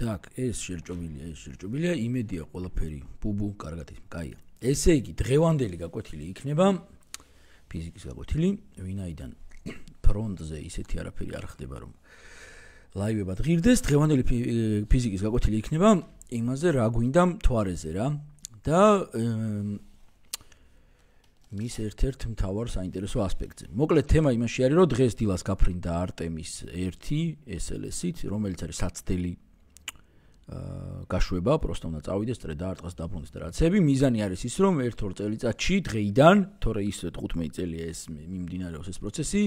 так, ეს შერჭობილია, ეს შერჭობილია, იმედია ყველაფერი ბუბუ კარგად ის, კაია. ესე იგი, დღევანდელი გაკვეთილი იქნება ფიზიკის გაკვეთილი, ვინაიდან ფრონტზე ისეთი არაფერი არ ხდება, რომ ლაივებად ღირდეს, დღევანდელი ფიზიკის გაკვეთილი იქნება იმაზე, რა გვინდა მთვარეზე რა. და მის ერთ-ერთ მთავარ საინტერესო ასპექტზე. მოკლედ თემა იმაში არის, რომ დღეს დილას გაფრინდა არტემის 1 SLS-ით, რომელიც არის საცდელი გაშვება просто უნდა წავიდეს წრე და არტყას დაბრუნდეს და რაცები მიზანი არის ის რომ 1-2 წელიწადში დღეიდან თორე ის 15 წელია ეს მიმდინარეობს ეს პროცესი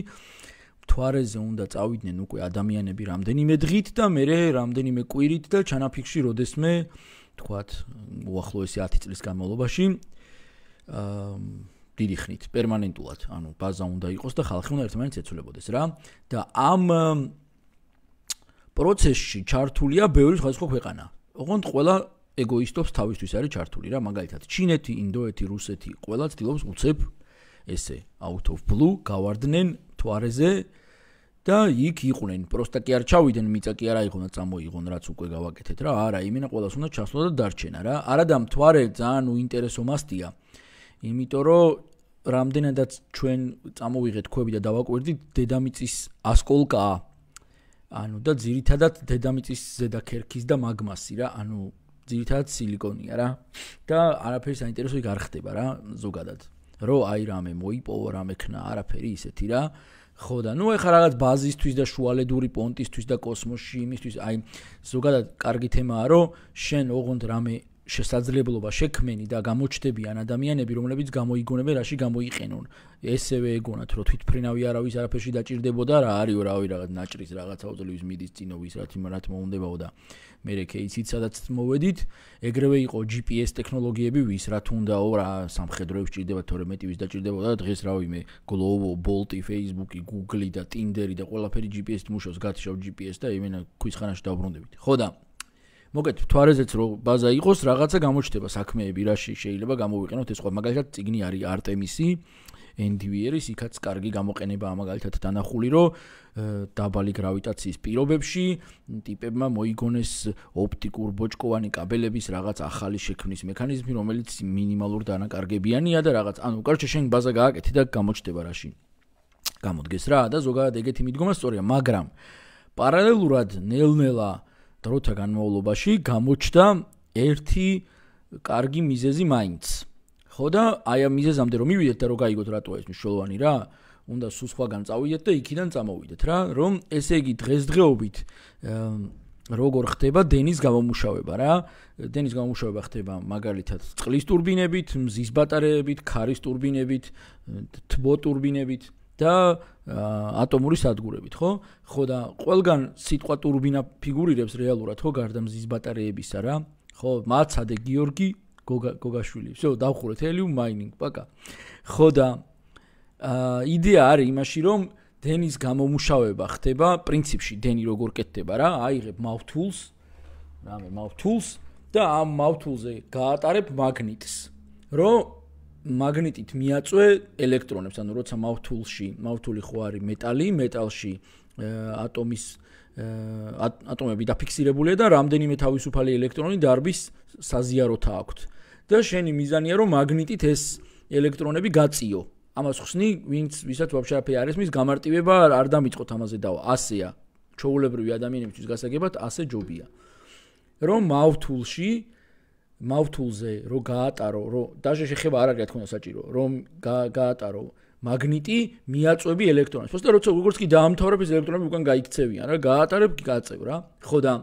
თوارეზე უნდა წავიდნენ უკვე ადამიანები რამდენიმე დღით და მე რამდენიმე კვირით და ჩანაფიქში როდესმე თქვათ უახლოესი 10 წლის განმავლობაში აა დიდი ხნით პერმანენტულად ანუ ბაზა უნდა იყოს და ხალხი უნდა ერთმანეთს ეცულებოდეს რა და ამ პროცესში ჩართულია ბევრი სხვადასხვა ქვეყანა. ოღონდ ყველა ეგოისტობს თავისთვის არის ჩართული რა, მაგალითად, ჩინეთი, ინდოეთი, რუსეთი, ყველა ცდილობს უცებ ესე out of blue გავარდნენ თوارეზე და იქ იყვნენ. პროსტა კი არ ჩავიდნენ, მიწა კი არ აიღონ და წამოიღონ, რაც უკვე გავაკეთეთ რა. არა, იმენა ყოველას უნდა ჩასვლა და დარჩენა რა. არა და მთვარე ძალიან უინტერესო მასტია. იმიტომ რომ რამდენადაც ჩვენ წამოვიღეთ ქვევი და დავაკვირდით დედამიწის ასკოლკაა. ანუ და ძირითადად დედამიწის ზედა ქერქის და მაგმასი რა, ანუ ძირითადად სილიკონია რა. და არაფერი საინტერესო იქ არ ხდება რა, ზოგადად. რო აი რამე მოიპოვა რამექნა არაფერი ისეთი რა. ხო და ნუ ეხა რაღაც ბაზისთვის და შუალედური პონტისთვის და კოსმოსში იმისთვის აი ზოგადად კარგი თემაა რომ შენ ოღონდ რამე შესაძლებლობა შექმენი და გამოჩდებიან ადამიანები, რომლებიც გამოიგონებენ რაში გამოიყენონ. ესევე ეგონათ, რომ თვითფრენავი არავის არაფერში დაჭirdeboda, რა არის რავი რაღაც ნაჭრის რაღაცა უძლევს მიდის წინოვის რა თიმა რა თმოუნდებაო და მე რეკეისით სადაც მოведით, ეგრევე იყო GPS ტექნოლოგიები ვის რა თუნდაო რა სამხედროებს ჭirdeba 12 ვის დაჭirdeboda და დღეს რავი მე Glovo, Bolt, Facebook-ი, Google-ი და Tinder-ი და ყველაფერი GPS-ით მუშავს, გათიშავ GPS-ს და იმენა ქვის ხანაში დავბრუნდებით. ხო და მოგეთ თوارეზეც რო ბაზა იყოს რაღაცა გამოჩდება საქმეები რაში შეიძლება გამოვიყენოთ ეს ყო მაგალითად ციგნი არის არტემისი ენდივიერის იქაც კარგი გამოყენება მაგალითად დანახული რო დაბალი გრავიტაციის პირობებში ტიპებმა მოიგონეს ოპტიკურ ბოჭკოვანი კაბელების რაღაც ახალი შექმნის მექანიზმი რომელიც მინიმალურ დანაკარგებიანია და რაღაც ანუ კარჩე შენ ბაზა გააკეთე და გამოჩდება რაში გამოდგეს რა და ზოგადად ეგეთი მიდგომა სწორია მაგრამ პარალელურად ნელ-ნელა დროთა განმავლობაში გამოჩნდა ერთი კარგი მიზეზი მაინც. ხო და აი ამ მიზეზამდე რომ მივიდეთ და რომ გაიგოთ რატო ეს მნიშვნელოვანი რა, უნდა სულ სხვა განწავიდეთ და იქიდან წამოვიდეთ რა, რომ ესე იგი დღესდღეობით როგორ ხდება დენის გამომუშავება რა? დენის გამომუშავება ხდება მაგალითად წყლის ტურბინებით, მზის ბატარეებით, ქარის ტურბინებით, თბო ტურბინებით. და ატომური სადგურებით, ხო? ხო და ყველგან სიტყვა турბინა ფიგურირებს რეალურად, ხო, გარდა მზის ბატარეებისა რა. ხო, მაცადე გიორგი გოგაშვილი. ვсё, დავხურეთ ჰელიუმ მაინინგ, პაკა. ხო და აა იდეა არის იმაში, რომ დენის გამომუშავება ხდება პრინციპში, დენი როგორ კეთდება რა, აიღებ მავთულს, რამე მავთულს და ამ მავთულზე გაატარებ მაგნიტს, რომ მაგნიტით მიაწვე ელექტრონებს, ანუ როცა მავთულში, მავთული ხო არის მეტალი, მეტალში ატომის ატომები დაფიქსირებულია და რამდენიმე თავისუფალი ელექტრონი დარბის საზიაროთა აქვთ. და შენი მიზანია რომ მაგნიტით ეს ელექტრონები გაწიო. ამას ხსნი, ვინც ვისაც ვაფშე არაფერი არის, მის გამარტივება არ დამიწყოთ ამაზე დავა. ასეა. ჩოულებრივი ადამიანებისთვის გასაგებად ასე ჯობია. რომ მავთულში მავთულზე რო გაატარო, რო დაჟე შეხება არ არის რა თქმა უნდა საჭირო, რომ გაატარო მაგნიტი მიაწვევი ელექტრონს. უბრალოდ როცა როგორც კი დაამთავრებ ეს ელექტრონები უკან გაიქცევიან რა, გაატარებ გაწევ რა. ხო და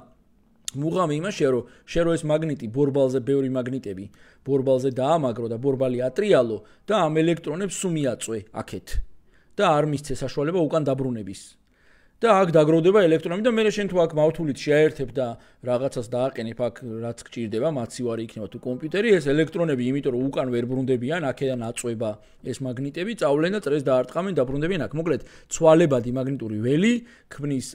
მუღამი იმაშია რომ შე რო ეს მაგნიტი ბორბალზე ბევრი მაგნიტები ბორბალზე დაამაგრო და ბორბალი ატრიალო და ამ ელექტრონებს სუ მიაწვე აქეთ და არ მისცე საშუალება უკან დაბრუნების. და აქ დაგროვდება ელექტრონები და მე რა შენ თუ აქ მავთულით შეაერთებ და რაღაცას დააყენებ აქ რაც გჭირდება მაცივარი იქნება თუ კომპიუტერი ეს ელექტრონები იმიტომ რომ უკან ვერ ბრუნდებიან აქედან აწובה ეს მაგნიტები წავლენ და წრეს დაარტყამენ და ბრუნდებიან აქ მოკლედ ცვალებადი მაგნიტური ველი ქმნის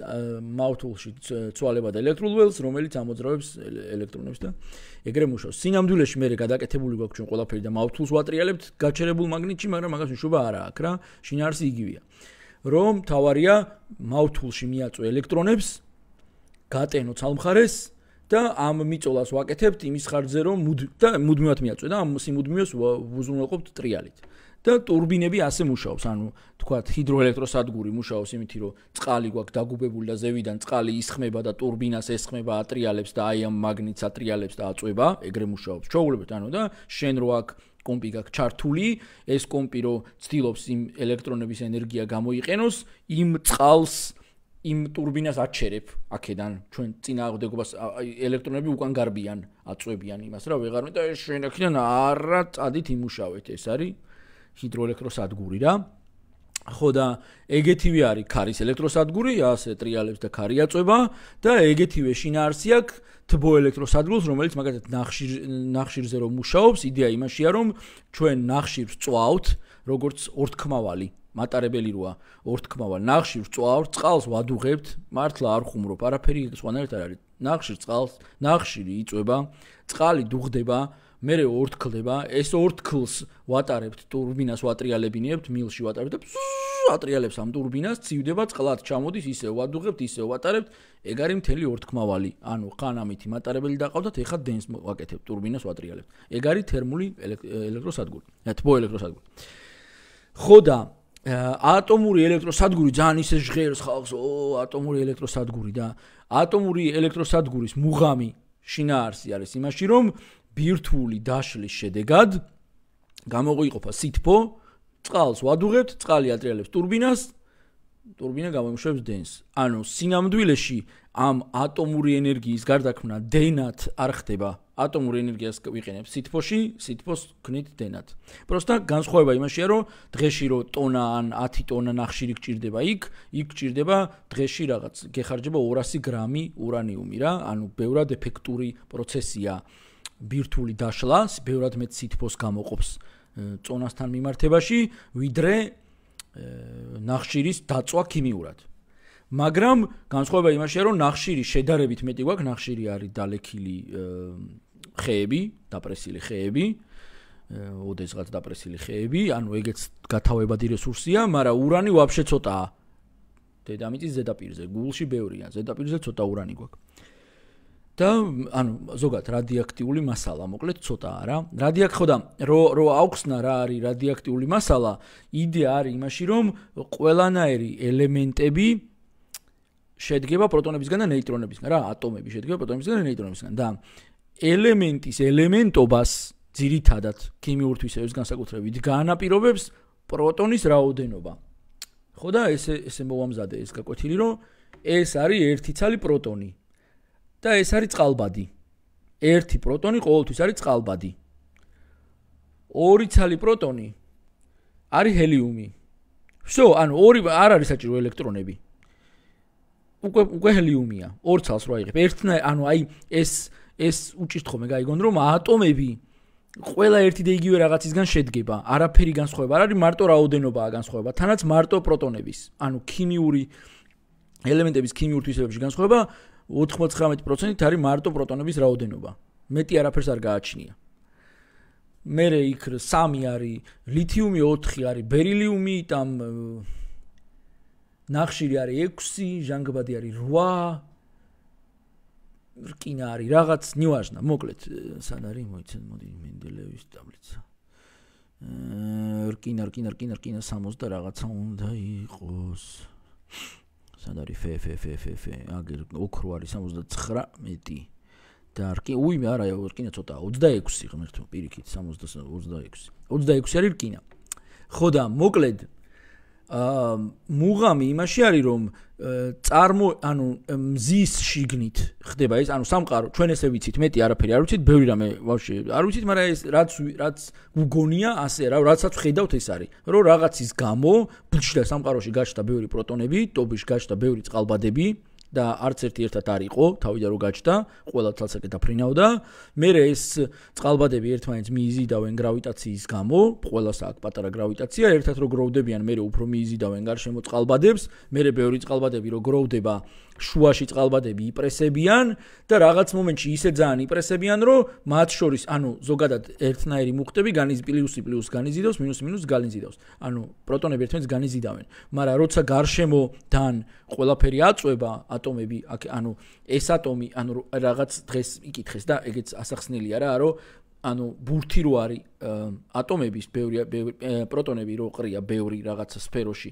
მავთულში ცვალებად ელექტრულ ველს რომელიც ამოძრავებს ელექტრონებს და ეგრე მუშაობს სინამდვილეში მე გადაკეთებული გვაქვს ჩვენ ყველაფერი და მავთულს ვატრიალებთ გაჩერებულ მაგნიტში მაგრამ მაგას მშობა არა აქვს რა შინაარსი იგივეა რომ თავარია მავთულში მიაწვე ელექტრონებს გატენო ცალმხარეს და ამ მიწოლას ვაკეთებთ იმის ხარჯზე რომ და მუდმივად მიაწვე და ამ სიმუდმივეს უზრუნველყოფთ ტრიალით და ტურბინები ასე მუშაობს ანუ თქვა ჰიდროელექტროსადგური მუშაობს იმითი რომ წყალი გვაქვს დაგუბებული და ზევიდან წყალი ისხმება და ტურბინას ესხმება ატრიალებს და აი ამ მაგნიტს ატრიალებს და აწובה ეგრე მუშაობს ჩაულებთ ანუ და შენ რო აქვს კომპი გაქვს ჩართული, ეს კომპი რო ცდილობს იმ ელექტრონების ენერგია გამოიყენოს, იმ წყალს იმ ტურბინას აჩერებ აქედან ჩვენ წინააღმდეგობას ელექტრონები უკან გარბიან აწვევიან იმას რა ვეღარ მეტა შენ აქედან არა წადით იმუშავეთ ეს არის ჰიდროელექტროსადგური რა ხო და ეგეთივე არის ქარის ელექტროსადგური, ასე ტრიალებს და ქარი აწובה და ეგეთივე შინაარსი აქვს თბო ელექტროსადგურს, რომელიც მაგათ ნახშირ ნახშირზე რომ მუშაობს, იდეა იმაშია, რომ ჩვენ ნახშირს წვავთ, როგორც ორთქმავალი მატარებელი როა ორთქმავალ ნახშირს წვავთ, წყალს ვადუღებთ, მართლა არ ხუმრობ, არაფერი სხვანაირად არ არის. ნახშირს წყალს, ნახშირი იწובה, წყალი დუღდება, მე ორთქლება, ეს ორთქლს ვატარებთ, ტურბინას ვატრიალებინებთ, მილში ვატარებთ და ფსს თუ ატრიალებს ამ турბინას, ცივდება წყლად, ჩამოდის ისე, ვადუღებთ ისე, ვატარებთ, ეგ არის მთელი ორთქმავალი. ანუ ხან ამითი მატარებელი დაყავდათ, ეხა დენს ვაკეთებ турბინას ვატრიალებთ. ეგ არის თერმული ელექტროსადგური. თბო ელექტროსადგური. ხო და ატომური ელექტროსადგური ძალიან ისე ჟღერს ხალხს, ო ატომური ელექტროსადგური და ატომური ელექტროსადგურის მუღამი შინაარსი არის იმაში, რომ ბირთვული დაშლის შედეგად გამოიყოფა სითბო წყალს ვადუღებთ, წყალი ატრიალებს ტურბინას, ტურბინა გამოიმუშავებს დენს. ანუ სინამდვილეში ამ ატომური ენერგიის გარდაქმნა დენად არ ხდება. ატომური ენერგიას ვიყენებ სითფოში, სითფოს ქნით დენად. პროსტა განსხვავება იმაშია, რომ დღეში რო ტონა ან 10 ტონა ნახშირი გჭირდება იქ, იქ გჭირდება დღეში რაღაც გეხარჯება 200 გრამი ურანიუმი რა, ანუ ბევრად ეფექტური პროცესია. ბირთული დაშლა, ბევრად მეტ სითფოს გამოყოფს წონასთან მიმართებაში, ვიდრე ნახშირის დაწვა ქიმიურად. მაგრამ განსხვავება იმაშია, რომ ნახშირი შედარებით მეტი გვაქვს, ნახშირი არის დალექილი ხეები, დაპრესილი ხეები, ოდესღაც დაპრესილი ხეები, ანუ ეგეც გათავებადი რესურსია, მაგრამ ურანი Вообще ცოტაა. დედამიწის ზედაპირზე, გულში ბევრია, ზედაპირზე ცოტა ურანი გვაქვს. და ანუ ზოგადად რადიაქტიული მასალა, მოკლედ ცოტა არა. რადიაქ ხოდა რო რო აუხსნა რა არის რადიაქტიული მასალა, იდეა არის იმაში, რომ ყველანაირი ელემენტები შედგება პროტონებისგან და ნეიტრონებისგან, რა, ატომები შედგება პროტონებისგან და ნეიტრონებისგან და ელემენტის ელემენტობას ძირითადად ქიმიურ თვისებებს განსაკუთრებით განაპირობებს პროტონის რაოდენობა. ხო და ესე ესე მოვამზადე ეს გაკვეთილი რომ ეს არის ერთი ცალი პროტონი და ეს არის წყალბადი. ერთი პროტონი ყოველთვის არის წყალბადი. ორი ცალი პროტონი არის ჰელიუმი. всё, ანუ ორი არ არის საჭირო ელექტრონები. უკვე უკვე ჰელიუმია. ორ ცალს რა იღებ? ერთნაირ, ანუ აი ეს ეს უჭირთხომე გაიგონ რომ ატომები ყველა ერთი და იგივე რაღაცისგან შედგება. არაფერი განსხვავება არ არის, მარტო რაოდენობაა განსხვავება. თანაც მარტო პროტონების, ანუ ქიმიური ელემენტების ქიმიურ თვისებებში განსხვავება, 99%-ით არის მარტო პროტონების რაოდენობა. მეტი არაფერს არ გააჩნია. მერე იქ 3 არის ლითიუმი, 4 არის ბერილიუმი, там ნახშირი არის 6, ჟანგბადი არის 8. რკინა არის რაღაც ნიუაჟნა, მოკლედ სად არის, მოიცენ, მოდი მენდელევის таблица. რკინა, რკინა, რკინა, რკინა 60 და რაღაცა უნდა იყოს. სანდ არის ფე ფე ფე ფე ფე აგერ ოქრო არის 79 მეტი და რკი უი მე არა რკინა ცოტა 26 ღმერთო პირიქით 76 26 26 არის რკინა ხო და მოკლედ აა მუღამი იმაში არის რომ წარმო ანუ მზის შიგნით ხდება ეს ანუ სამყარო ჩვენ ესე ვიცით მეტი არაფერი არ ვიცით ბევრი რამე ვაფშე არ ვიცით მაგრამ ეს რაც რაც გგონია ასე რა რაცაც ხედავთ ეს არის რომ რაღაცის გამო ბლჭდა სამყაროში გაჩნდა ბევრი პროტონები ტობიში გაჩნდა ბევრი წყალბადები და არც ერთი ერთად არ იყო, თავიდან რო გაჩნდა, ყველა თალსაკე დაფრინავდა. მე ეს წყალბადები ერთმანეთს მიიზიდავენ გრავიტაციის გამო, ყველას აქვს პატარა გრავიტაცია, ერთად რო გროვდებიან, მე უფრო მიიზიდავენ გარშემო წყალბადებს, მე მეორე წყალბადები რო გროვდება შუაში წყალბადები იპრესებიან და რაღაც მომენტში ისე ძალიან იპრესებიან, რომ მათ შორის, ანუ ზოგადად ერთნაირი მუხტები განიზ პლუსი პლუს განიზიდავს, მინუსი მინუს განიზიდავს. ანუ პროტონები ერთმანეთს განიზიდავენ, მაგრამ როცა გარშემოდან ყველაფერი აწובה, ატომები, ანუ ეს ატომი, ანუ რაღაც დღეს იკითხეს და ეგეც ასახსნელია რა, რომ ანუ ბურთი რო არის ატომების, ბევრი პროტონები რო ყრია ბევრი რაღაც სფეროში,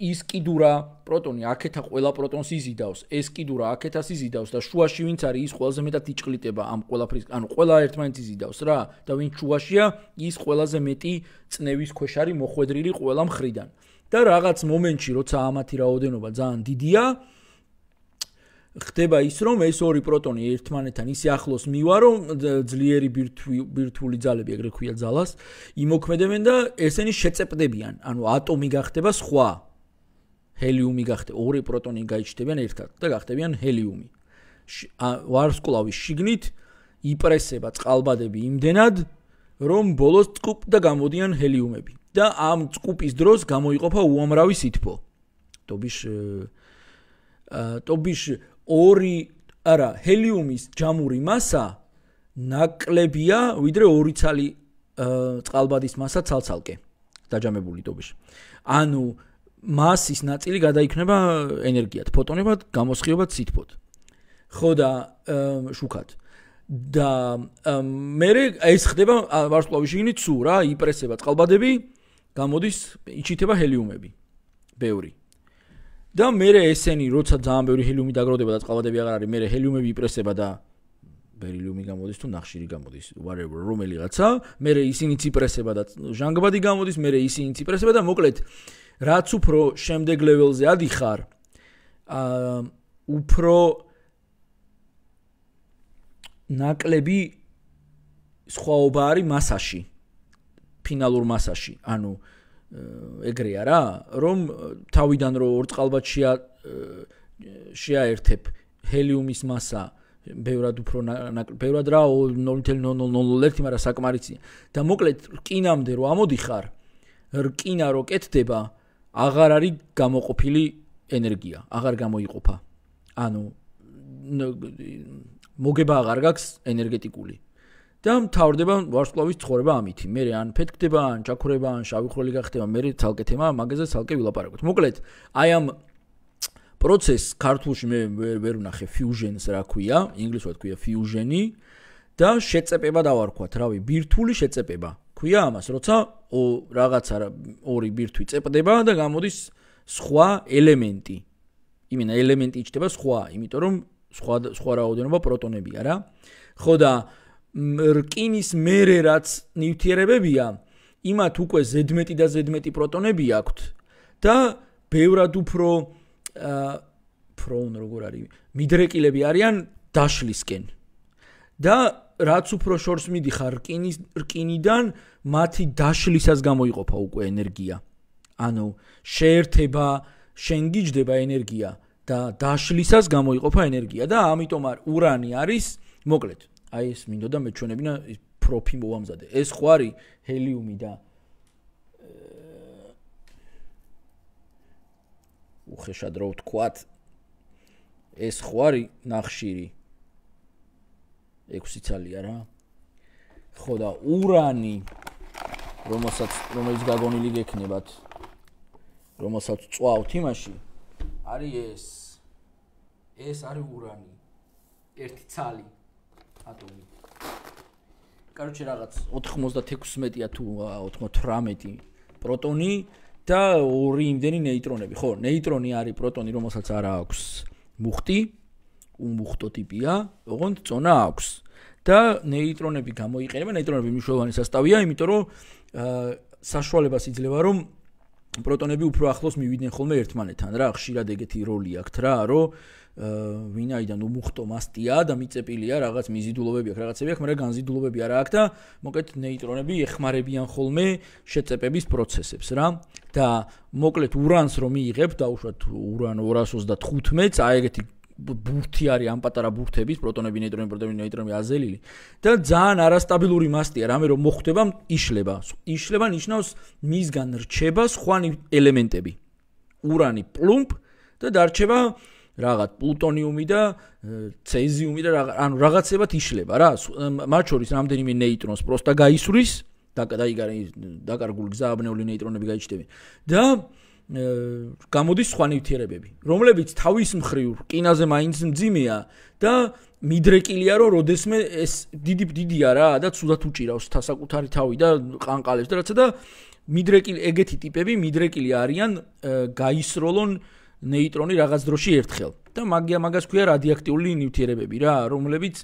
ის კიდურა პროტონი აქეთა ყველა პროტონს იზიდავს ეს კიდურა აქეთას იზიდავს და შუაში ვინც არის ის ყველაზე მეტად იჭყლიტება ამ ყველაფრის ანუ ყველა ერთმანეთს იზიდავს რა და ვინც შუაშია ის ყველაზე მეტი წნევის ქვეშ არის მოხვედრილი ყველა მხრიდან და რაღაც მომენტში როცა ამათი რაოდენობა ძალიან დიდია ხდება ის რომ ეს ორი პროტონი ერთმანეთთან ისე ახლოს მივა რომ ძლიერი ბირთვული ძალები ეგრე ქვია ძალას იმოქმედებენ და ესენი შეწეპდებიან ანუ ატომი გახდება სხვა ჰელიუმი გახდება, ორი პროტონი გაიჩნდებიან ერთად და გახდებიან ჰელიუმი. ვარსკვლავის შიგნით იპრესება წყალბადები იმდენად, რომ ბოლოს წკუპ და გამოდიან ჰელიუმები და ამ წკუპის დროს გამოიყოფა უამრავი სითბო. ტობიშ ტობიშ ორი არა, ჰელიუმის ჯამური massa ნაკლებია ვიდრე ორი ცალი წყალბადის massa ცალცალკე. დაჯამებული ტობიშ. ანუ მასის ნაწილი გადაიქნება ენერგიად, ფოტონებად, გამოსხივებად სითბოთ. ხო და შუქად. და მე ეს ხდება ვარსკვლავში იგი ცუ რა, იპრესება წყალბადები, გამოდის იჩითება ჰელიუმები. ბევრი. და მე ესენი, როცა ძალიან ბევრი ჰელიუმი დაგროვდება და წყალბადები აღარ არის, მე ჰელიუმები იპრესება და ბერილიუმი გამოდის თუ ნახშირი გამოდის, whatever, რომელიღაცა, მე ისინიც იპრესება და ჟანგბადი გამოდის, მე ისინიც იპრესება და მოკლედ რაც უფრო შემდეგ level-ზე ადიხარ, აა უფრო ნაკლები სხვაობა არის massaში, ფინალურ massaში, ანუ ეგრეა რა, რომ თავიდან რო ორ წყალბადშია შეაერთებ ჰელიუმის massa ბევრად უფრო ბევრად რა 0.0001, მაგრამ საკმარიცია. და მოკლედ რკინამდე რო ამოდიხარ, რკინა რო კეთდება, აღარ არის გამოყოფილი ენერგია, აღარ გამოიყოფა. ანუ მოგება აღარ გაქვს ენერგეტიკული. და მთავრდება ვარსკვლავის ცხოვრება ამით. მე რე ან ფეთქდება, ან ჩაქრება, ან შავი ხვრელი გახდება, მე რე თალკე თემა მაგაზე თალკე ვილაპარაკოთ. მოკლედ, აი ამ პროცესს ქართულში მე ვერ ვნახე ფიუჟენს რა ქვია, ინგლისურად ქვია ფიუჟენი და შეწეპება დავარქვათ, რავი, ბირთული შეწეპება. ქვია ამას, როცა ო რაღაცა ორი ბირთვი წეპდება და გამოდის სხვა ელემენტი. იმენა ელემენტი იჭდება სხვა, იმიტომ რომ სხვა სხვა რაოდენობა პროტონებია რა. ხო და რკინის მერე რაც ნივთიერებებია, იმათ უკვე ზედმეტი და ზედმეტი პროტონები აქვთ და ბევრად უფრო აა ფრონ როგორ არის? მიდრეკილები არიან დაშლისკენ. და რაც უფრო შორს მიდიხარ რკინის რკინიდან, მათი დაშლისას გამოიყოფა უკვე ენერგია. ანუ შეერთება, შენგიჯდება ენერგია და დაშლისას გამოიყოფა ენერგია და ამიტომ არ ურანი არის, მოკლედ, აი ეს მინდოდა მეჩვენებინა პროფი მოამზადე. ეს ხვარი ჰელიუმი და უხეშად რო ვთქვათ ეს ხვარი ნახშირი 6 ცალია რა ხო და ურანი რომელსაც რომელიც გაგონილი გექნებათ რომელსაც წვავთ იმაში არის ეს ეს არის ურანი ერთი ცალი ატომი короче რაღაც 96-ა თუ 98 პროტონი და ორი იმდენი ნეიტრონები ხო ნეიტრონი არის პროტონი რომელსაც არა აქვს მუხტი უმუხტო ტიპია ოღონდ წონა აქვს და ნეიტრონები გამოიყენება ნეიტრონები მნიშვნელოვანი სასტავია იმიტომ რომ საშუალებას იძლევა რომ პროტონები უფრო ახლოს მივიდნენ ხოლმე ერთმანეთთან რა ხშირად ეგეთი როლი აქვს რა რომ ვინაიდან უმუხტო მასტია და მიწეპილია რაღაც მიზიდულობები აქვს რაღაცები აქვს მაგრამ განზიდულობები არა აქვს და მოკლედ ნეიტრონები ეხმარებიან ხოლმე შეწეპების პროცესებს რა და მოკლედ ურანს რომ იიღებ დაუშვათ ურან 235-ს აი ეგეთი ბურთი არის ამ პატარა ბურთების პროტონები, ნეიტრონები, პროტონები, ნეიტრონები, აზელილი და ძალიან არასტაბილური მასტია, რამე რომ მოხდება, იშლება. იშლება ნიშნავს მისგან რჩება სხვა ელემენტები. ურანი პლუმპ და დარჩება რაღაც პლუტონიუმი და ცეზიუმი და ანუ რაღაცებად იშლება რა. მათ შორის რამდენიმე ნეიტრონს პროსტა გაისვრის, დაკარგული გზაბნეული ნეიტრონები გაიჩნდება. და გამოდის სხვა ნივთიერებები, რომლებიც თავის მხრივ კინაზე მაინც მძიმეა და მიდრეკილია რომ როდესმე ეს დიდი დიდია რა და ცუდათ უჭირავს თასაკუთარი თავი და ყანყალებს და რაცა და მიდრეკილ ეგეთი ტიპები მიდრეკილი არიან გაისროლონ ნეიტრონი რაღაც დროში ერთხელ. და მაგია მაგას ქვია რადიაქტიული ნივთიერებები რა, რომლებიც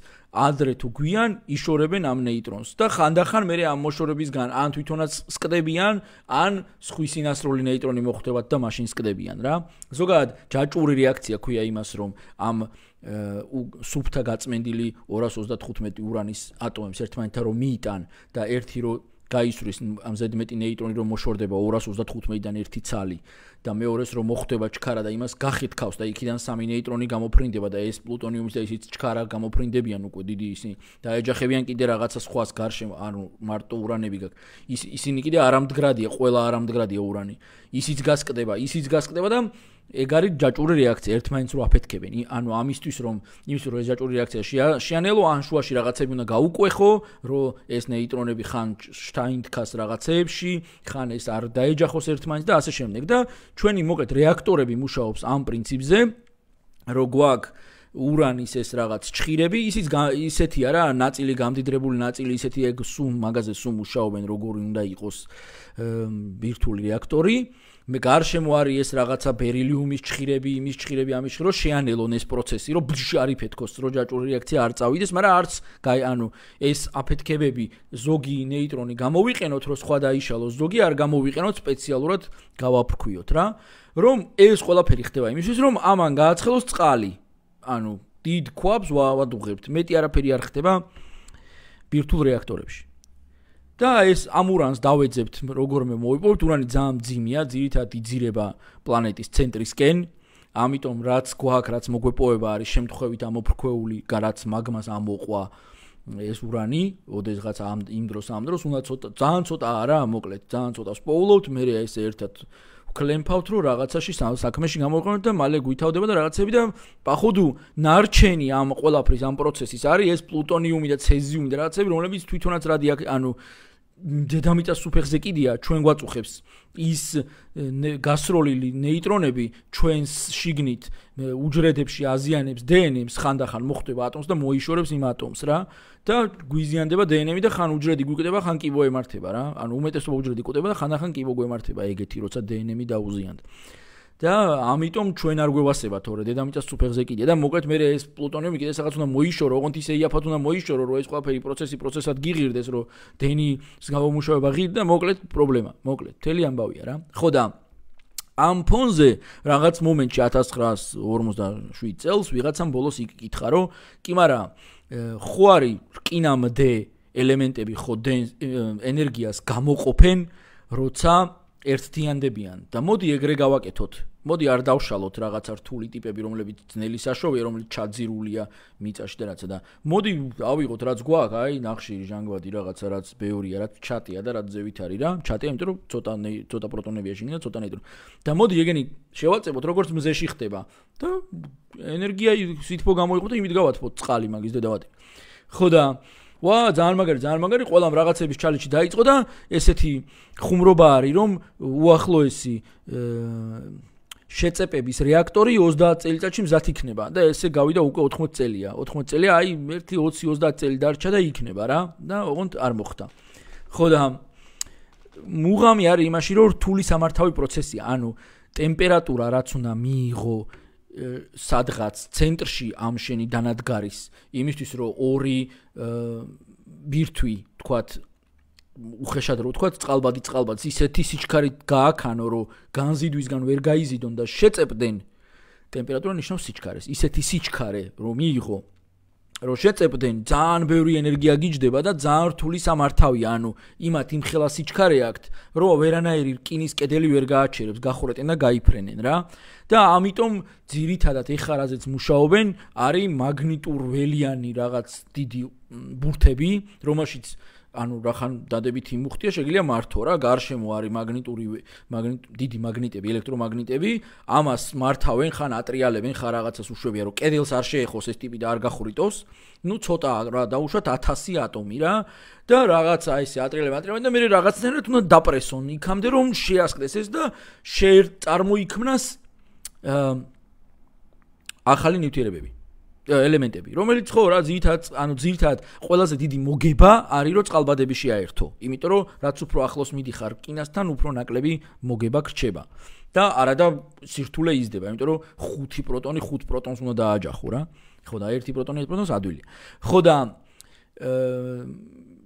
ადრე თუ გვიან იშორებენ ამ ნეიტრონს და ხანდახან მე ამ მოშორებისგან ან თვითონაც სკდებიან, ან სხვისინასროლი ნეიტრონი მოხვდებათ და მაშინ სკდებიან რა. ზოგადად ჯაჭური რეაქცია ქვია იმას, რომ ამ სუფთა გაწმენდილი 235 ურანის ატომებს ერთმანეთთან რომ მიიტან და ერთი რომ გაისვრის ამ ზედმეტი ნეიტრონი რომ მოშორდება 235-დან 1 ცალი და მეორეს რომ მოხდება ჩქარა და იმას გახითქავს და იქიდან 3 ნეიტრონი გამოფრინდება და ეს პლუტონიუმის და ისიც ჩქარა გამოფრინდებიან უკვე დიდი ისინი და ეჯახებიან კიდე რაღაცა სხვას გარშემო ანუ მარტო ურანები გაქვს ის ისინი კიდე არამდგრადია ყველა არამდგრადია ურანი ისიც გასკდება ისიც გასკდება და ეგ არის ჯაჭური რეაქცია ერთმანეთს რო აფეთქებენ ანუ ამისთვის რომ იმისთვის რომ ეს ჯაჭური რეაქცია შეანელო ან შუაში რაღაცები უნდა გაუკვეხო რომ ეს ნეიტრონები ხან შტაინდკას რაღაცეებში ხან ეს არ დაეჯახოს ერთმანეთს და ასე შემდეგ და ჩვენი მოკეთ რეაქტორები მუშაობს ამ პრინციპზე რო გვაქვს ურანის ეს რაღაც ჭხირები, ისიც ისეთია რა, ნაწილი გამდიდრებული, ნაწილი ისეთია, ეგ სუმ მაгазиზე სუმ მუშაობენ, როგორი უნდა იყოს ვირტუალური რეაქტორი. აა მე გარშემო არის ეს რაღაცა ბერილიუმის ჩხირები, იმის ჩხირები, ამის ჩხირო შეანელონ ეს პროცესი, რომ ბჟი არი ფეთქოს, რომ ჯაჭვური რეაქცია არ წავიდეს, მაგრამ არც გაი ანუ ეს აფეთქებები, ზოგი ნეიტრონი გამოვიყენოთ, რომ სხვა დაიშალოს, ზოგი არ გამოვიყენოთ სპეციალურად გავაფრქვიოთ რა, რომ ეს ყველაფერი ხდება იმისთვის, რომ ამან გააცხელოს წყალი. ანუ დიდ ქუაბს ვავადუღებთ, მეტი არაფერი არ ხდება ბირთულ რეაქტორებში. და ეს ამურანს დავეძებთ როგორმე მოიპოვოთ ურანი ძალიან ძიმია ძირითადად იძირება პლანეტის ცენტრისკენ ამიტომ რაც გვაქვს რაც მოგვეპოვება არის შემთხვევით ამოფრქვეული რაც მაგმას ამოყვა ეს ურანი ოდესღაც ამ იმ დროს ამ დროს უნდა ცოტა ძალიან ცოტა არა მოკლედ ძალიან ცოტას პოულოთ მე ეს ერთად კლემფავთ რომ რაღაცაში საქმეში გამოვიყენოთ და მალე გვითავდება და რაღაცები და походу ნარჩენი ამ ყველაფრის ამ პროცესის არის ეს პლუტონიუმი და ცეზიუმი და რაღაცები რომლებიც თვითონაც რადია ანუ დედამიწას უფეხზე კიდია ჩვენ გვაწუხებს ის გასროლილი ნეიტრონები ჩვენს შიგნით უჯრედებში აზიანებს დნმ-ს ხანდახან მოხდება ატომს და მოიშორებს იმ ატომს რა და გვიზიანდება დნმ-ი და ხან უჯრედი გვიკვდება ხან კიბო ემართება რა ანუ უმეტესობა უჯრედი კვდება და ხანდახან კიბო გვემართება ეგეთი როცა დნმ-ი დაუზიანდა და ამიტომ ჩვენ არ გვევასება თორე დედამიწას უფეხზე კიდია და მოკლედ მე ეს პლუტონიუმი კიდე რაღაც უნდა მოიშორო, ოღონდ ისე იაფად უნდა მოიშორო, რომ ეს ყველაფერი პროცესი პროცესად გიღირდეს, რომ დენის გამომუშავება ღირდეს და მოკლედ პრობლემა, მოკლედ თელი ამბავია რა. ხო და ამ ფონზე რაღაც მომენტში 1957 წელს ვიღაცამ ბოლოს იკითხა, რომ კი მარა ხო არის რკინამდე ელემენტები ხო დენ ენერგიას გამოყოფენ, როცა ერთდიანდებიან და მოდი ეგრე გავაკეთოთ. მოდი არ დავშალოთ რაღაცა რთული ტიპები, რომლებიც ძნელი საშოვია, რომლებიც ჩაძირულია მიწაში და რაცა და მოდი ავიღოთ რაც გვაქვს, აი ნახშირი, ჟანგბადი რაღაცა რაც ბეორია, რაც ჩატია და რაც ზევით არის რა. ჩატია, იმიტომ რომ ცოტა ცოტა პროტონებია შეიძლება, ცოტა ნეიტრონი. და მოდი ეგენი შევაწებოთ, როგორც მზეში ხდება და ენერგია სითფო გამოიყოთ და იმით გავათფოთ წყალი მაგის დედავატი. ხო და ვა ძალიან მაგარი ძალიან მაგარი ყველამ რაღაცების ჩალენჯი დაიწყო და ესეთი ხუმრობა არის რომ უახლოესი შეწეპების რეაქტორი 30 წელიწადში მზად იქნება და ესე გავიდა უკვე 80 წელია 80 წელი აი 1 20 30 წელი დარჩა და იქნება რა და ოღონდ არ მოხდა ხო და მუღამი არის იმაში რომ რთული სამართავი პროცესია ანუ ტემპერატურა რაც უნდა მიიღო სადღაც ცენტრში ამ შენი დანადგარის იმისთვის რომ ორი ბირთვი თქვათ უხეშად რო თქვათ წყალბადი წყალბადს ისეთი სიჩქარით გააქანო რომ განზიდვისგან ვერ გაიზიდონ და შეწებდნენ ტემპერატურა ნიშნავს სიჩქარეს ისეთი სიჩქარე რომ მიიღო რომ შეწებდნენ ძალიან ბევრი ენერგია გიჯდება და ძალიან რთული სამართავია, ანუ იმათ იმ ხელა სიჩქარე აქვთ, რომ ვერანაირი რკინის კედელი ვერ გააჩერებს, გახურეტენ და გაიფრენენ რა. და ამიტომ ძირითადად ეხარაზეც მუშაობენ არის მაგნიტურველიანი რაღაც დიდი ბურთები, რომელშიც ანუ რახან დადებით იმუხტია შეიძლება მართო რა გარშემო არის მაგნიტური მაგნიტ დიდი მაგნიტები ელექტრომაგნიტები ამას მართავენ ხან ატრიალებენ ხან რაღაცას უშვებია რომ კედელს არ შეეხოს ეს ტიპი და არ გახურიტოს ну ცოტა რა დაუშვათ 1000 ატომი რა და რაღაცა ისე ატრიალებენ ატრიალებენ და მე რაღაცნაირად უნდა დაპრესონ იქამდე რომ შეასკდეს ეს და შეერ წარმოიქმნას ახალი ნივთიერებები ელემენტები, რომელიც ხო რა ძირთად, ანუ ძირთად ყველაზე დიდი მოგება არის რომ წყალბადები შეაერთო, იმიტომ რომ რაც უფრო ახლოს მიდიხარ კინასთან, უფრო ნაკლები მოგება გრჩება. და არადა სირთულე იზრდება, იმიტომ რომ ხუთი პროტონი ხუთ პროტონს უნდა დააჯახო რა. ხო და ერთი პროტონი ერთ პროტონს ადვილი. ხო და აა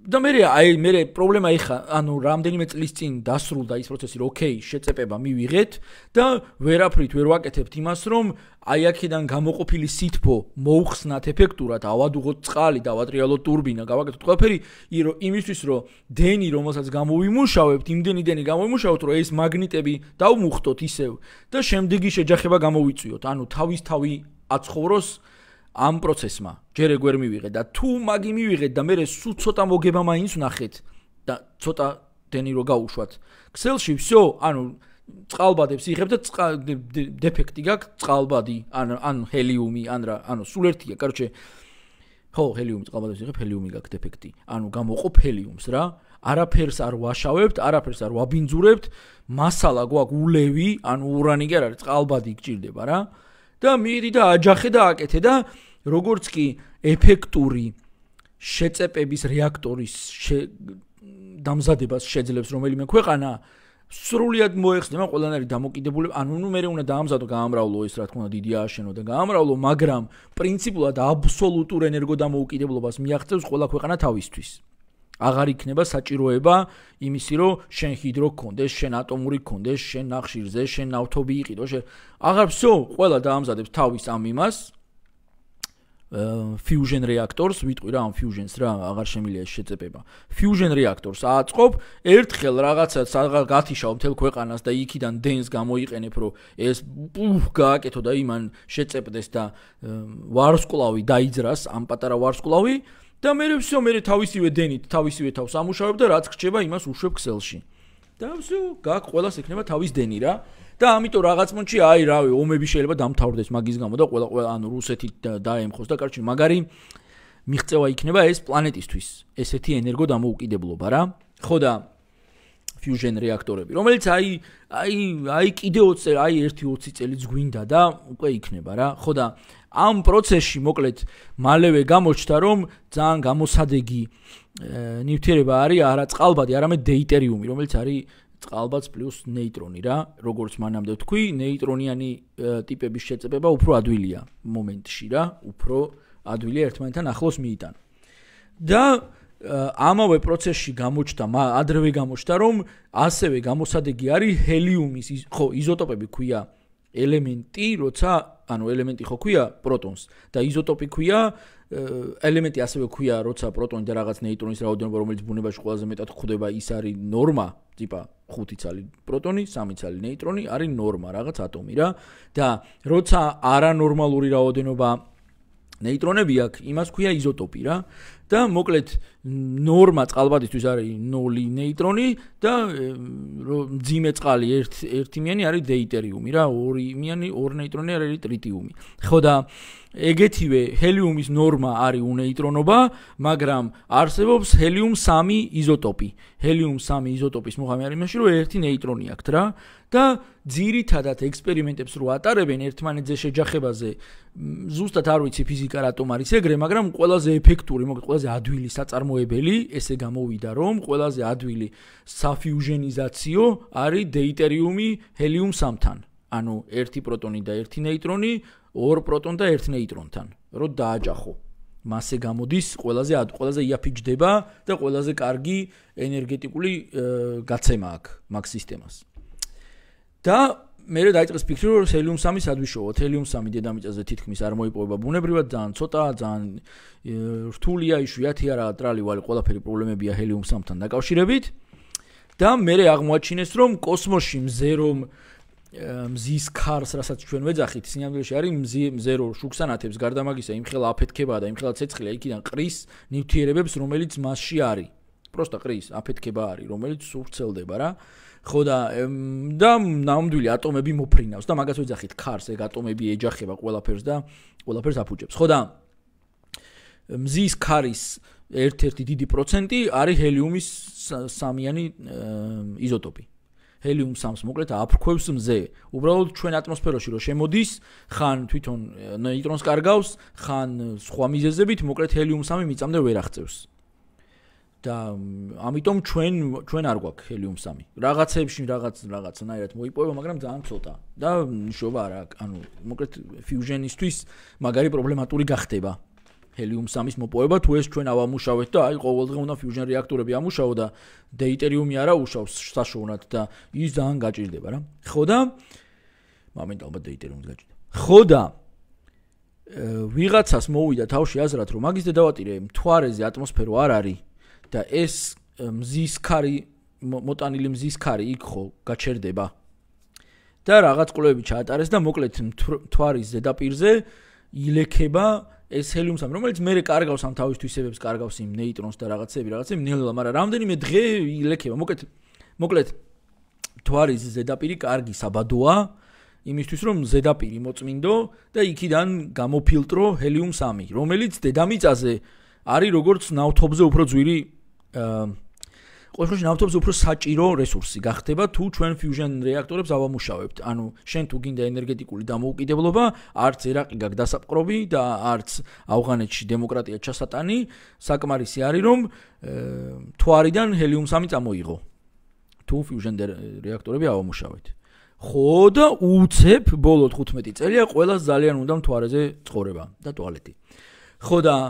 და მე აი მე პრობლემა იხა ანუ რამდენიმე წლის წინ დასრულდა ის პროცესი რომ ოკეი შეწეპება მივიღეთ და ვერაფრით ვერ ვაკეთებთ იმას რომ აი აქედან გამოყოფილი სითფო მოუხსნათ ეფექტურად ავადუღოთ წყალი და ავატრიალოთ турბინა გავაკეთოთ ყველაფერი იმისთვის რომ დენი რომელსაც გამოვიმუშავებთ იმდენი დენი გამოვიმუშავოთ რომ ეს მაგნიტები დავმუხტოთ ისევ და შემდეგი შეჯახება გამოვიწვიოთ ანუ თავის თავი აცხოვროს ამ პროცესმა ჯერ ეგვერ მივიღე და თუ მაგი მივიღეთ და მე სულ ცოტა მოგება მაინც ნახეთ და ცოტა დენი რო გაუშვათ ქსელში всё ანუ წყალბადებს იღებ და დეფექტი გაქვს წყალბადი ან ან ჰელიუმი ან რა ანუ სულ ერთია კაროჩე ხო ჰელიუმი წყალბადებს იღებ ჰელიუმი გაქვს დეფექტი ანუ გამოყოფ ჰელიუმს რა არაფერს არ ვაშავებთ არაფერს არ ვაბინძურებთ მასალა გვაქვს ულევი ანუ ურანი კი არ არის წყალბადი გჭირდება რა და მიირი და აჯახე და აკეთე და როგორც კი ეფექტური შეწეპების რეაქტორის დამზადებას შეძლებს რომელიმე ქვეყანა სრულად მოეხსნება ყველანაირი დამოკიდებულება ანუ ნუ მე უნდა დაამზადო გაამრავლო ეს რა თქმა უნდა დიდი აშენო და გაამრავლო მაგრამ პრინციპულად აბსოლუტურ ენერგო დამოუკიდებლობას მიაღწევს ყველა ქვეყანა თავისთვის აღარ იქნება საჭიროება იმისი, რომ შენ ჰიდრო გქონდეს, შენ ატომური გქონდეს, შენ ნახშირზე, შენ ნავთობი იყიდო, შენ აღარ всё, ყველა დაამზადებს თავის ამ იმას. ფიუჟენ რეაქტორს ვიტყვი რა ამ ფიუჟენს რა აღარ შემიძლია შეწება. ფიუჟენ რეაქტორს ააწყობ, ერთხელ რაღაცა აღარ გათიშავ მთელ ქვეყანას და იქიდან დენს გამოიყენებ, რომ ეს პუფ გააკეთო და იმან შეწებდეს და ვარსკვლავი დაიძრას, ამ პატარა ვარსკვლავი, და მე ვსო მე თავისივე დენით თავისივე თავს ამუშავებ და რაც რჩება იმას უშვებ ქსელში და ვსო გაკ ყოველას ექნება თავის დენი რა და ამიტომ რაღაც მომენტში აი რავი ომები შეიძლება დამთავრდეს მაგის გამო და ყველა ყველა ანუ რუსეთი დაემხოს და კარჩი მაგარი მიღწევა იქნება ეს პლანეტისთვის ესეთი ენერგო დამოუკიდებლობა რა ხო და ფიუჟენ რეაქტორები რომელიც აი აი აი კიდე 20 წელი აი 1-20 წელიც გვინდა და უკვე იქნება რა ხო და ამ პროცესში მოკლედ მალევე გამოჩნდა რომ ძალიან გამოსადეგი ნივთიერება არის არა წყალბადი არამედ დეიტერიუმი რომელიც არის წყალბადს პლუს ნეიტრონი რა როგორც მანამდე ვთქვი ნეიტრონიანი ტიპების შეწება უფრო ადვილია მომენტში რა უფრო ადვილია ერთმანეთთან ახლოს მიიტან და ამავე პროცესში გამოჩნდა ადრევე გამოჩნდა რომ ასევე გამოსადეგი არის ჰელიუმის ხო იზოტოპები ქვია ელემენტი, როცა, ანუ ელემენტი ხო ქვია პროტონს და იზოტოპი ქვია ელემენტი ასევე ქვია, როცა პროტონი და რაღაც ნეიტრონის რაოდენობა, რომელიც ბუნებაში ყველაზე მეტად გვხვდება, ის არის ნორმა, ტიპა 5 ცალი პროტონი, 3 ცალი ნეიტრონი, არის ნორმა რაღაც ატომი რა. და როცა არანორმალური რაოდენობა ნეიტრონები აქვს, იმას ქვია იზოტოპი რა. და მოკლედ, აა ნორმა წყალბადისთვის არის 0 ნეიტრონი და ძიმე წყალი 1 მიანი არის დეიტერიუმი რა 2 მიანი 2 ნეიტრონი არის ტრიტიუმი ხო და ეგეთივე ჰელიუმის ნორმა არის უნეიტრონობა მაგრამ არსებობს ჰელიუმ 3 იზოტოპი ჰელიუმ 3 იზოტოპის მოხამი არის იმაში რომ 1 ნეიტრონი აქვს რა და ძირითადად ექსპერიმენტებს რო ატარებენ ერთმანეთზე შეჯახებაზე ზუსტად არ ვიცი ფიზიკა რატომ არის ეგრე მაგრამ ყველაზე ეფექტური მოკლედ ყველაზე ადვილი საწარმო წარმოებელი, ესე გამოვიდა, რომ ყველაზე ადვილი საფიუჟენიზაციო არის დეიტერიუმი ჰელიუმ-3-თან. ანუ 1 პროტონი და 1 ნეიტრონი, 2 პროტონი და 1 ნეიტრონთან, რო დააჯახო. მასე გამოდის ყველაზე ად, ყველაზე იაფიჭდება და ყველაზე კარგი ენერგეტიკული გაცემა აქვს მაგ სისტემას. და მერე დაიწყეს ფიქრი რომ ჰელიუმ 3-ი სადვიშოა, ჰელიუმ 3-ი დედამიწაზე თითქმის არ მოიპოვება ბუნებრივად, ძალიან ცოტა, ძალიან რთულია, იშვიათია რა ტრალი ვალი, ყველაფერი პრობლემებია ჰელიუმ 3-თან დაკავშირებით. და მერე აღმოაჩინეს რომ კოსმოსში მზე რომ მზის ქარს, რასაც ჩვენ ვეძახით, სინამდვილეში არის მზე მზე რო შუქსანათებს გარდა მაგისა, იმხელა აფეთქება და იმხელა ცეცხლია, იქიდან ყრის ნივთიერებებს, რომელიც მასში არის. პროსტა ყრის, აფეთქება არის, რომელიც სურცელდება რა. ხო და და ნამდვილი ატომები მოფრინავს და მაგას ვეძახით ქარს ეგ ატომები ეჯახება ყველაფერს და ყველაფერს აფუჭებს ხო და მზის ქარის ერთ-ერთი დიდი პროცენტი არის ჰელიუმის სამიანი იზოტოპი ჰელიუმ სამს მოკლედ აფრქვევს მზე. უბრალოდ ჩვენ ატმოსფეროში რო შემოდის, ხან თვითონ ნეიტრონს კარგავს, ხან სხვა მიზეზებით მოკლედ ჰელიუმ სამი მიწამდე ვერ აღწევს. და ამიტომ ჩვენ ჩვენ არ გვაქვს ჰელიუმი 3. რაღაცებში რაღაც რაღაცნაირად მოიპოვება, მაგრამ ძალიან ცოტა. და შობა არა, ანუ მოკლედ ფიუჟენისტვის მაგარი პრობლემატური გახდება. ჰელიუმის მოპოვება თუ ეს ჩვენ ავამუშავებთ და აი ყოველდღე უნდა ფიუჟენ რეაქტორები ამუშაო და დეიტერიუმი არა უშავს საშოვნად და ის ძალიან გაჭირდება რა. ხო და მომენტალმა დეიტერიუმი გაჭირდა. ხო და ვიღაცას მოუვიდა თავში აზრად რომ მაგის დედავატირე მთვარეზე ატმოსფერო არ არის და ეს მზის ქარი მოტანილი მზის ქარი იქ ხო გაჩერდება და რაღაც კლუბები ჩაატარეს და მოკლედ თვარის ზედაპირზე ილექება ეს ჰელიუმს ამ რომელიც მე რეკარგავს ამ თავისთვისებებს კარგავს იმ ნეიტრონს და რაღაცები რაღაცები ნელა მაგრამ რამდენიმე დღე ილექება მოკლედ მოკლედ თვარის ზედაპირი კარგი საბადოა იმისთვის რომ ზედაპირი მოწმინდო და იქიდან გამოფილტრო ჰელიუმ 3 რომელიც დედამიწაზე არის როგორც ნავთობზე უფრო ძვირი ყოველშვიდში ნავთობზე უფრო საჭირო რესურსი გახდება თუ ჩვენ ფიუჟენ რეაქტორებს ავამუშავებთ. ანუ შენ თუ გინდა ენერგეტიკული დამოუკიდებლობა, არც ერაყი გაგ დასაპყრობი და არც ავღანეთში დემოკრატია ჩასატანი, საკმარისი არის რომ თუ არიდან ჰელიუმ-3 წამოიღო. თუ ფიუჟენ რეაქტორები ავამუშავებთ. ხო და უცებ ბოლო 15 წელია ყოველს ძალიან უნდა მთვარეზე წორება და ტუალეტი. ხო და აა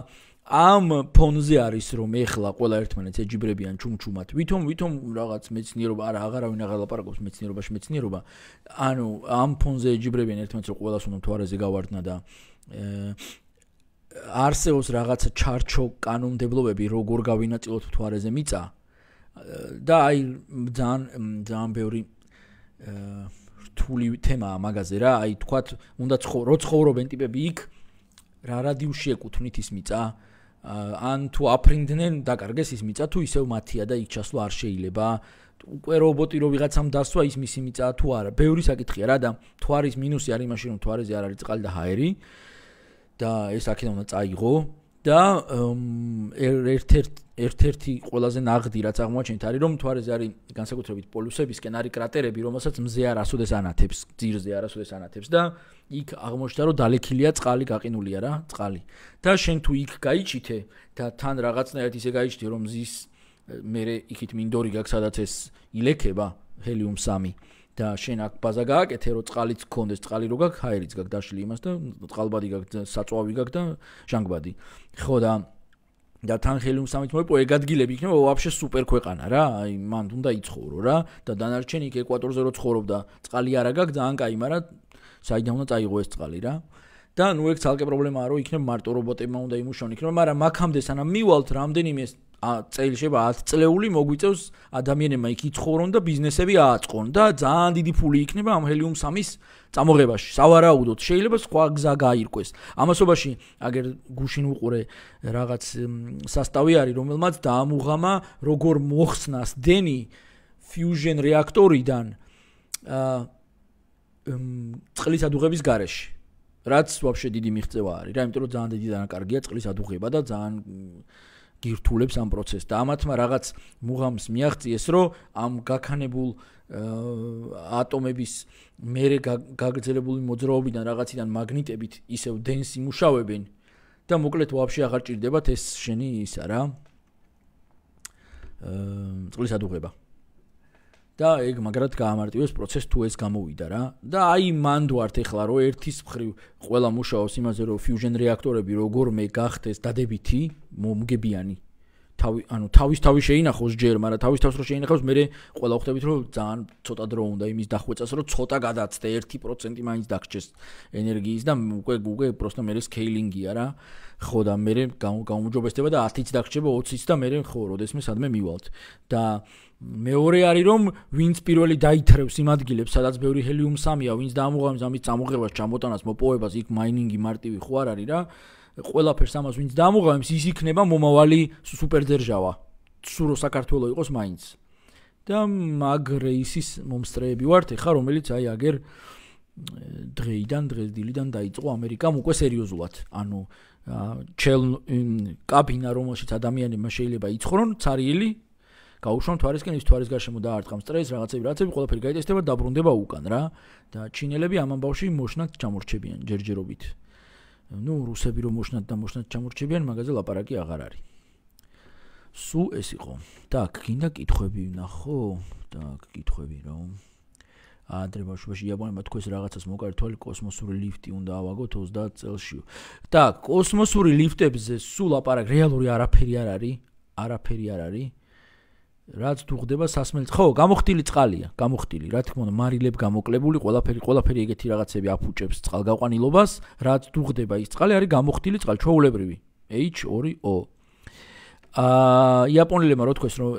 ამ ფონზე არის რომ ეხლა ყველა ერთმანეთს ეჯიბრებიან ჩუმჩუმად. ვითომ ვითომ რაღაც მეცნიერობა, არა, აღარავინ აღარ ლაპარაკობს მეცნიერობაში მეცნიერობა. ანუ ამ ფონზე ეჯიბრებიან ერთმანეთს, რომ ყველას უნდა თوارეზე გავარდნა და არსეოს რაღაცა ჩარჩო კანონმდებლობები როგორ გავინაწილოთ თوارეზე მიწა და აი ძალიან ძალიან ბევრი რთული თემაა მაგაზე რა. აი თქვათ, უნდა ცხო, რო ცხოვრობენ ტიპები იქ რა რადიუში ეკუთვნით ის მიწა? აა ან თუ აფრინდნენ დაკარგეს ის მიწა თუ ისევ მათია და იქ ჩასვლა არ შეიძლება უკვე რობოტი რო ვიღაცამ დასვა ის მისი მიწა თუ არა ბევრი საკითხია რა და თვარის მინუსი არის იმაში რომ თვარეზე არ არის წყალი და ჰაერი და ეს აქედან უნდა წაიღო და ერთ-ერთი ერთ-ერთი ყველაზე ნაღდი რაც აღმოჩენთ არის რომ თوارეზე არის განსაკუთრებით პოლუსებისკენ არის კრატერები რომელსაც მზე არასოდეს ანათებს ძირზე არასოდეს ანათებს და იქ აღმოჩნდა რომ დალექილია წყალი გაყინულია რა წყალი და შენ თუ იქ გაიჩითე და თან რაღაცნაირად ისე გაიჩითე რომ მზის მე რე იქით მინდორი გაქვს სადაც ეს ილექება ჰელიუმ 3 და შენ აქ ბაზა გააკეთე რომ წყალიც გქონდეს, წყალი რო გაქვს, ჰაერიც გაქვს დაშლი იმას და წყალბადი გაქვს, საწვავი გაქვს და ჟანგბადი. ხო და და თან ხელიუმ სამით მოიპო ეგ ადგილები იქნება ვაფშე სუპერ ქვეყანა რა აი მან თუნდა იცხოვრო რა და დანარჩენი ეკვატორზე რო ცხოვრობდა წყალი არა გაქვს ძალიან კაი მაგრამ საიდან უნდა წაიღო ეს წყალი რა და ნუ ეგ ძალკე პრობლემაა რომ იქნება მარტო რობოტებმა უნდა იმუშონ იქნება მაგრამ მაგამდე სანამ მივალთ რამდენიმე წელი შევა 10 წლეული მოგვიწევს ადამიანებმა იქ იცხოვრონ და ბიზნესები ააწყონ და ძალიან დიდი ფული იქნება ამ ჰელიუმ 3-ის წამოღებაში სავარაუდოდ შეიძლება სხვა გზა გაირკვეს ამასობაში აგერ გუშინ უყურე რაღაც состаვი არის რომელმაც დაამუღამა როგორ მოხსნას დენი ფიუჟენ რეაქტორიდან აა წყლის ადუღების გარეშე რაც ვაფშე დიდი მიღწევა არის რა იმიტომ რომ ძალიან დიდი დანაკარგია წყლის ადუღება და ძალიან გირთულებს ამ პროცესს და ამათმა რაღაც მუღამს მიაღწიეს რომ ამ გაქანებულ ატომების მერე გაგრძელებული მოძრაობიდან რაღაციდან მაგნიტებით ისევ დენს იმუშავებენ და მოკლედ ვაფშე აღარ ჭირდებათ ეს შენი ისა რა აა წყლის ადუღება და ეგ მაგრად გაამარტივეს პროცესს თუ ეს გამოვიდა რა და აი მანდ ვართ ეხლა რომ ერთის მხრივ ყველა მუშაობს იმაზე რომ ფიუჟენ რეაქტორები როგორმე გახდეს დადებითი მომგებიანი თავი ანუ თავის თავი შეინახოს ჯერ მაგრამ თავის თავს რო შეინახავს მე ყველა ხვდებით რომ ძალიან ცოტა დრო უნდა იმის დახვეწას რომ ცოტა გადაწდე 1% მაინც დაგჭეს ენერგიის და უკვე უკვე უბრალოდ მე სკეილინგია რა ხო და მე გამოუმჯობესდება და 10-ით დაგჭება 20-ით და მე ხო როდესმე სადმე მივალთ და მეორე არის რომ ვინც პირველი დაითრევს იმ ადგილებს სადაც ბევრი ჰელიუმი 3-ა ვინც დაამოღავს ამის წამოღებას ჩამოტანას მოპოვებას იქ მაინინგი მარტივი ხო არ არის რა ყველაფერს ამას ვინც დაამოღავს ის იქნება მომავალი სუპერდერჟავა სურო საქართველოს იყოს მაინც და მაგ რეისის მომსწრეები ვართ ეხა რომელიც აი აგერ დღეიდან დღესდილიდან დაიწყო ამერიკამ უკვე სერიოზულად ანუ ჩელ კაბინა რომელშიც ადამიანებმა შეიძლება იყოს რონ ცარიელი გაუშვა თვარისკენ ის თვარის გარშემო დაარტყამს წრეს რაღაცები რაღაცები ყველაფერი გაიტესტება დაბრუნდება უკან რა და ჩინელები ამ ამბავში მოშნად ჩამორჩებიან ჯერჯერობით ну რუსები რომ მოშნად და მოშნად ჩამორჩებიან მაგაზე ლაპარაკი აღარ არის су ეს იყო. так, გინდა კითხვები ნახო? так, კითხვები რა. ადრე ბავშვებში იაპონებმა თქოს რაღაცას მოკარტოლი კოსმოსური ლიფტი უნდა ავაგოთ 30 წელში. так, კოსმოსური ლიფტებზე სულ აპარაკ რეალური არაფერი არ არის, არაფერი არ არის. რაც თუ ხდება სასმელი ხო გამოხტილი წყალია გამოხტილი რა თქმა უნდა მარილებ გამოკლებული ყველაფერი ყველაფერი ეგეთი რაღაცები აფუჭებს წყალგაყვანილობას რაც თუ ხდება ის წყალი არის გამოხტილი წყალი ჩაულებრივი H2O აა იაპონელებმა რო თქვეს რომ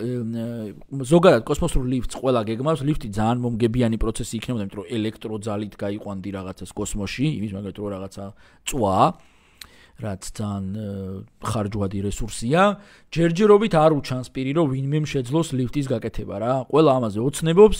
ზოგადად კოსმოსურ ლიფტს ყველა გეგმავს ლიფტი ძალიან მომგებიანი პროცესი იქნება იმიტომ რომ ელექტროძალით გაიყვანდი რაღაცას კოსმოსში იმის მაგალითად რო რაღაცა წვაა რაც ძალიან э, ხარჯვადი რესურსია, ჯერჯერობით არ უჩანს პირი, რომ ვინმემ შეძლოს ლიფტის გაკეთება რა. ყველა ამაზე ოცნებობს,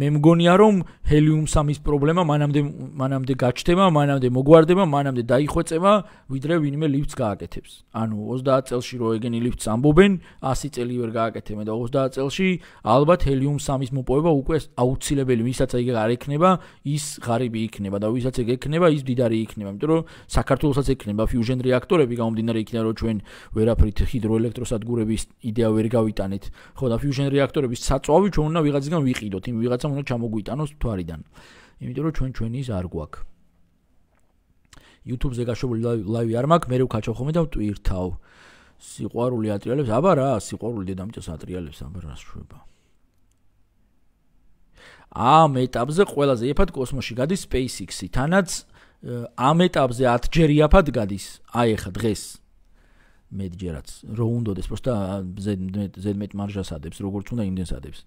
მე მგონია რომ ჰელიუმ 3-ის პრობლემა მანამდე მანამდე გაჩდება, მანამდე მოგვარდება, მანამდე დაიხვეწება, ვიდრე ვინმე ლიფტს გააკეთებს. ანუ 30 წელში რო ეგენი ლიფტს ამბობენ, 100 წელი ვერ გააკეთებენ და 30 წელში ალბათ ჰელიუმ 3-ის მოპოვება უკვე აუცილებელი, ვისაც ეგ არ ექნება, ის ღარიბი იქნება და ვისაც ეგ ექნება, ის დიდარი იქნება, იმიტომ რომ საქართველოსაც ექნება ფიუჟენ რეაქტორები გამომდინარე იქიდან რომ ჩვენ ვერაფრით ჰიდროელექტროსადგურების იდეა ვერ გავიტანეთ. ხო და ფიუჟენ რეაქტორების საწვავი ჩვენ უნდა ვიღაცისგან ვიყიდოთ, იმ ვიღაც რაღაცა უნდა ჩამოგვიტანოს თვარიდან. იმიტომ რომ ჩვენ ჩვენის არ გვაქვს. YouTube-ზე გაშვებული ლაივი არ მაქვს, მე რო ვქაჩავ ხოლმე და ვტვირთავ. სიყვარული ატრიალებს, აბა რა, სიყვარული დედამიწას ატრიალებს, აბა რა შვება. ამ ეტაპზე ყველაზე ეფად კოსმოსში გადის SpaceX-ი, თანაც ამ ეტაპზე 10 ჯერ იაფად გადის, აი ახლა დღეს მეტჯერაც რო უნდა დეს, просто ზედ ზედ მეტ მარჟას ადებს, როგორც უნდა იმდენს ადებს.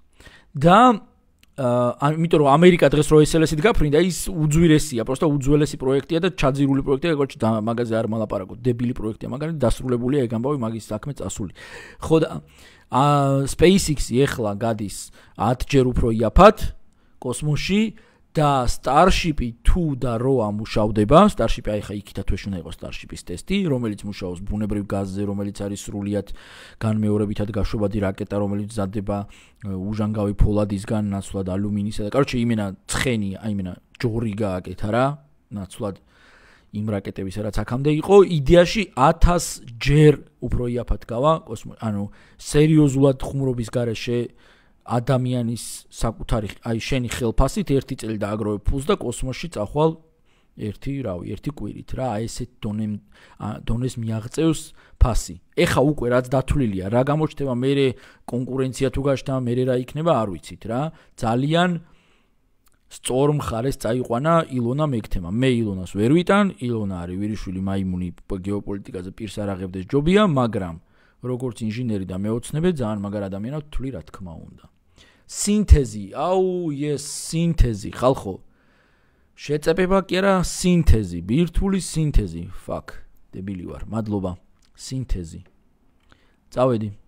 და ა იმიტომ რომ ამერიკა დღეს რო SLS-ით გაფრინდა ის უძვირესია, просто უძველესი პროექტია და ჩაძირული პროექტია, როგორც და მაგაზე არ მალაპარაკო, დებილი პროექტია, მაგალითად დასრულებულია ეგ ამბავი მაგის საქმე წასული. ხო და ა SpaceX-ი ეხლა გადის 10 ჯერ უფრო იაფად კოსმოსში და Starship-ი თუ და რო ამუშავდება, Starship-ი აი ხა იქითა თუ შეიძლება იყოს Starship-ის ტესტი, რომელიც მუშაობს ბუნებრივ გაზზე, რომელიც არის სრულიად განმეორებითად გაშვებადი რაკეტა, რომელიც ზარდება უჟანგავი ფოლადისგან, ნაცვლად ალუმინისა და კაროჩე იმენა ცხენი, აი იმენა ჯორი გააკეთა რა, ნაცვლად იმ რაკეტებისა რაც აქამდე იყო, იდეაში 1000 ჯერ უფრო იაფად გავა კოსმოსში, ანუ სერიოზულად ხუმრობის გარეშე ადამიანის საკუთარი აი შენი ხელფასით ერთი წელი დააგროვე ფულს და კოსმოსში წახვალ ერთი, რავი, ერთი კვირით რა, აი ესეთ დონემ დონეს მიაღწევს ფასი. ეხა უკვე რაც დათვლილია, რა გამოჩნდება მე კონკურენცია თუ გაშთა, მე რა იქნება, არ ვიცით რა. ძალიან სწორ მხარეს წაიყვანა ილონა მეკთემა. მე ილონას ვერ ვიტან, ილონა არის ვირიშული მაიმუნი გეოპოლიტიკაზე პირს არაღებდეს ჯობია, მაგრამ როგორც ინჟინერი და მეოცნები ძალიან მაგარ ადამიანად თვლი რა თქმა უნდა. სინთეზი, აუ, ეს სინთეზი, ხალხო. შეწებება კი არა, სინთეზი, ბირთული სინთეზი, ფაქ, დებილი ვარ. მადლობა. სინთეზი. წავედი.